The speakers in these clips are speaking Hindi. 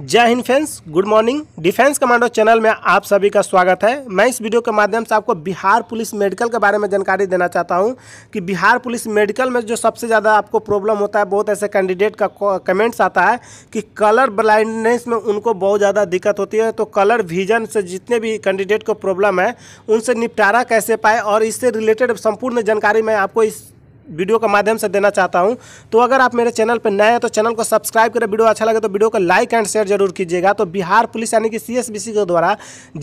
जय Hind friends good morning defence commando channel में आप सभी का स्वागत है मैं इस वीडियो के माध्यम से आपको बिहार पुलिस मेडिकल के बारे में जानकारी देना चाहता हूं कि बिहार पुलिस मेडिकल में जो सबसे ज़्यादा आपको प्रॉब्लम होता है बहुत ऐसे कैंडिडेट का कमेंट्स आता है कि कलर ब्लाइंडनेस में उनको बहुत ज़्यादा दिक्कत होती है तो कलर विजन से जितने भी कैंडिडेट को प्रॉब्लम है उनसे निपटारा कैसे पाए और इससे रिलेटेड संपूर्ण जानकारी मैं आपको इस वीडियो के माध्यम से देना चाहता हूँ तो अगर आप मेरे चैनल पर नए हैं तो चैनल को सब्सक्राइब करें वीडियो अच्छा लगे तो वीडियो को लाइक एंड शेयर जरूर कीजिएगा तो बिहार पुलिस यानी कि सी के द्वारा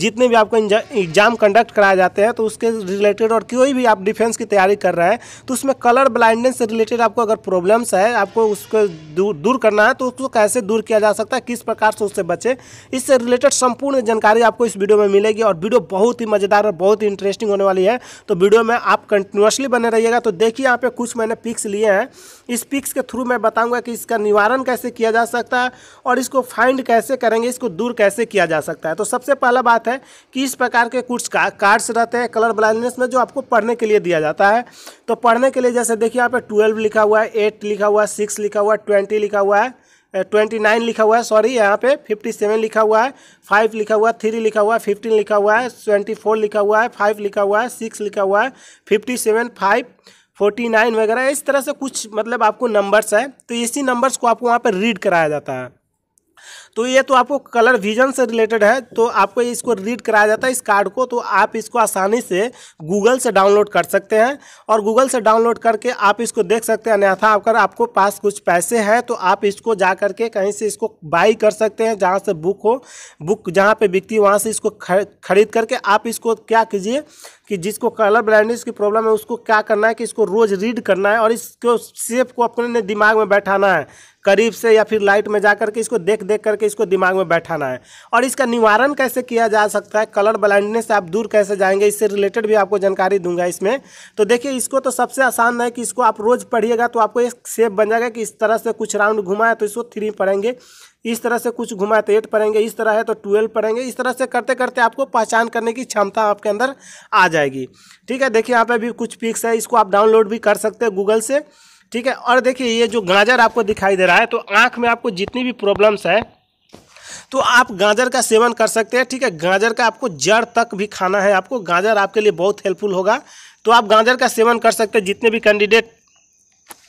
जितने भी आपको एग्जाम कंडक्ट कराए जाते हैं तो उसके रिलेटेड और कोई भी आप डिफेंस की तैयारी कर रहे हैं तो उसमें कलर ब्लाइंडनेस से रिलेटेड आपको अगर प्रॉब्लम्स है आपको उसको दूर दूर करना है तो उसको कैसे दूर किया जा सकता है किस प्रकार से उससे बचे इससे रिलेटेड संपूर्ण जानकारी आपको इस वीडियो में मिलेगी और वीडियो बहुत ही मज़ेदार और बहुत ही इंटरेस्टिंग होने वाली है तो वीडियो में आप कंटिन्यूसली बने रहिएगा तो देखिए यहाँ पे कुछ मैंने पिक्स लिए हैं इस पिक्स के थ्रू मैं बताऊंगा कि इसका निवारण कैसे किया जा सकता है और इसको फाइंड कैसे करेंगे इसको दूर कैसे किया जा सकता है तो सबसे पहला बात है कि इस प्रकार के कुछ का, कार्ड्स रहते हैं कलर ब्लाइंडनेस में जो आपको पढ़ने के लिए दिया जाता है तो पढ़ने के लिए जैसे देखिए यहाँ पर ट्वेल्व लिखा हुआ है एट लिखा हुआ है सिक्स लिखा हुआ है ट्वेंटी लिखा हुआ है ट्वेंटी नाइन लिखा हुआ है सॉरी यहाँ पे फिफ्टी सेवन लिखा हुआ है फाइव लिखा हुआ है थ्री लिखा हुआ है फिफ्टीन लिखा हुआ है ट्वेंटी फोर लिखा हुआ है फाइव लिखा हुआ है सिक्स लिखा हुआ है fifty seven five forty nine वगैरह इस तरह से कुछ मतलब आपको नंबर्स है तो इसी नंबर्स को आपको वहाँ पर रीड कराया जाता है तो ये तो आपको कलर विजन से रिलेटेड है तो आपको इसको रीड कराया जाता है इस कार्ड को तो आप इसको आसानी से गूगल से डाउनलोड कर सकते हैं और गूगल से डाउनलोड करके आप इसको देख सकते हैं अन्यथा अगर आपको पास कुछ पैसे हैं तो आप इसको जा करके कहीं से इसको बाई कर सकते हैं जहाँ से बुक हो बुक जहाँ पर बिकती वहाँ से इसको खरीद करके आप इसको क्या कीजिए कि जिसको कलर ब्लाइंडनेस की प्रॉब्लम है उसको क्या करना है कि इसको रोज़ रीड करना है और इसको सेप को अपने दिमाग में बैठाना है करीब से या फिर लाइट में जा करके इसको देख देख करके करके इसको दिमाग में बैठाना है और इसका निवारण कैसे किया जा सकता है कलर ब्लाइंडनेस आप दूर कैसे जाएंगे इससे रिलेटेड भी आपको जानकारी दूंगा इसमें तो देखिए इसको तो सबसे आसान है कि इसको आप रोज़ पढ़िएगा तो आपको एक सेप बन जाएगा कि इस तरह से कुछ राउंड घुमा है तो इसको थ्री पढ़ेंगे इस तरह से कुछ घुमाए तो एट पढ़ेंगे इस तरह है तो ट्वेल्व पढ़ेंगे इस तरह से करते करते आपको पहचान करने की क्षमता आपके अंदर आ जाएगी ठीक है देखिए यहाँ पे भी कुछ पिक्स है इसको आप डाउनलोड भी कर सकते हैं गूगल से ठीक है और देखिए ये जो गाजर आपको दिखाई दे रहा है तो आँख में आपको जितनी भी प्रॉब्लम्स है तो आप गाजर का सेवन कर सकते हैं ठीक है गाजर का आपको जड़ तक भी खाना है आपको गाजर आपके लिए बहुत हेल्पफुल होगा तो आप गाजर का सेवन कर सकते हैं जितने भी कैंडिडेट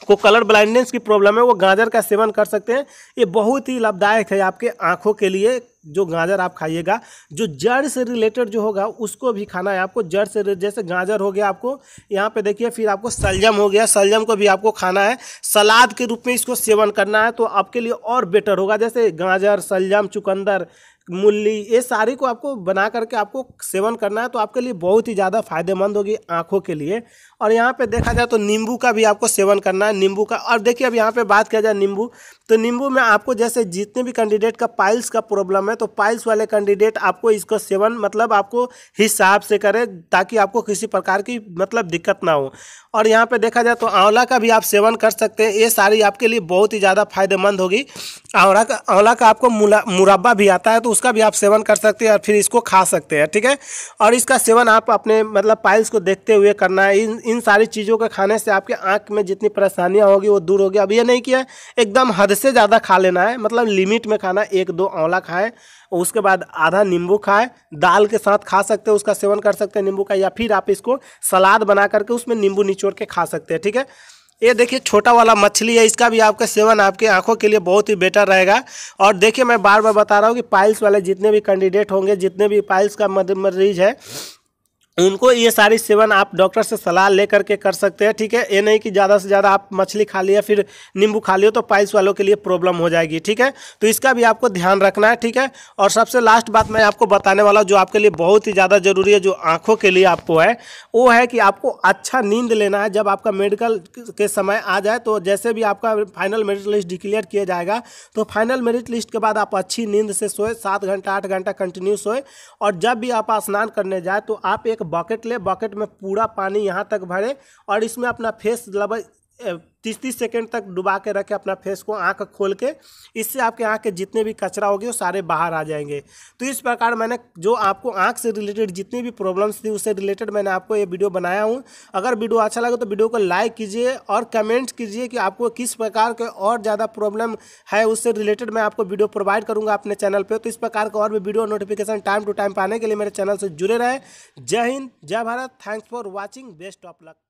को कलर ब्लाइंडनेस की प्रॉब्लम है वो गाजर का सेवन कर सकते हैं ये बहुत ही लाभदायक है आपके आँखों के लिए जो गाजर आप खाइएगा जो जड़ से रिलेटेड जो होगा उसको भी खाना है आपको जड़ से जैसे गाजर हो गया आपको यहाँ पे देखिए फिर आपको सलजम हो गया सलजम को भी आपको खाना है सलाद के रूप में इसको सेवन करना है तो आपके लिए और बेटर होगा जैसे गाजर सलजम चुकंदर मूली ये सारी को आपको बना करके आपको सेवन करना है तो आपके लिए बहुत ही ज़्यादा फायदेमंद होगी आँखों के लिए और यहाँ पे देखा जाए तो नींबू का भी आपको सेवन करना है नींबू का और देखिए अब यहाँ पे बात किया जाए नींबू तो नींबू में आपको जैसे जितने भी कैंडिडेट का पाइल्स का प्रॉब्लम है तो पाइल्स वाले कैंडिडेट आपको इसको सेवन मतलब आपको हिसाब से करें ताकि आपको किसी प्रकार की मतलब दिक्कत ना हो और यहाँ पर देखा जाए तो आंवला का भी आप सेवन कर सकते हैं ये सारी आपके लिए बहुत ही ज़्यादा फायदेमंद होगी आंवला का आंवला का आपको मुरब्बा भी आता है तो उसका भी आप सेवन कर सकते हैं और फिर इसको खा सकते हैं ठीक है और इसका सेवन आप अपने मतलब पाइल्स को देखते हुए करना है इन इन सारी चीज़ों के खाने से आपके आँख में जितनी परेशानियाँ होगी वो दूर होगी अब ये नहीं किया एकदम हद से ज़्यादा खा लेना है मतलब लिमिट में खाना एक दो आंवला खाएँ उसके बाद आधा नींबू खाएं दाल के साथ खा सकते हैं उसका सेवन कर सकते हैं नींबू का या फिर आप इसको सलाद बना करके उसमें नींबू निचोड़ के खा सकते हैं ठीक है ये देखिए छोटा वाला मछली है इसका भी आपका सेवन आपके आंखों के लिए बहुत ही बेटर रहेगा और देखिए मैं बार बार बता रहा हूँ कि पाइल्स वाले जितने भी कैंडिडेट होंगे जितने भी पाइल्स का मरीज है उनको ये सारी सेवन आप डॉक्टर से सलाह ले करके कर सकते हैं ठीक है ये नहीं कि ज़्यादा से ज़्यादा आप मछली खा लिया फिर नींबू खा लियो तो पाइस वालों के लिए प्रॉब्लम हो जाएगी ठीक है तो इसका भी आपको ध्यान रखना है ठीक है और सबसे लास्ट बात मैं आपको बताने वाला हूँ जो आपके लिए बहुत ही ज़्यादा ज़रूरी है जो आँखों के लिए आपको है वो है कि आपको अच्छा नींद लेना है जब आपका मेडिकल के समय आ जाए तो जैसे भी आपका फाइनल मेरिट लिस्ट डिक्लेयर किया जाएगा तो फाइनल मेरिट लिस्ट के बाद आप अच्छी नींद से सोए सात घंटा आठ घंटा कंटिन्यू सोए और जब भी आप स्नान करने जाए तो आप एक बकेट ले बकेट में पूरा पानी यहाँ तक भरें और इसमें अपना फेस लगभग तीस तीस सेकेंड तक डुबा के रखें अपना फेस को आँख खोल के इससे आपके आँख के जितने भी कचरा होगी वो सारे बाहर आ जाएंगे तो इस प्रकार मैंने जो आपको आँख से रिलेटेड जितनी भी प्रॉब्लम्स थी उससे रिलेटेड मैंने आपको ये वीडियो बनाया हूँ अगर वीडियो अच्छा लगे तो वीडियो को लाइक कीजिए और कमेंट कीजिए कि आपको किस प्रकार के और ज़्यादा प्रॉब्लम है उससे रिलेटेड मैं आपको वीडियो प्रोवाइड करूँगा अपने चैनल पर तो इस प्रकार का और भी video notification time to time पाने के लिए मेरे चैनल से जुड़े रहें जय हिंद जय Bharat thanks for watching best of luck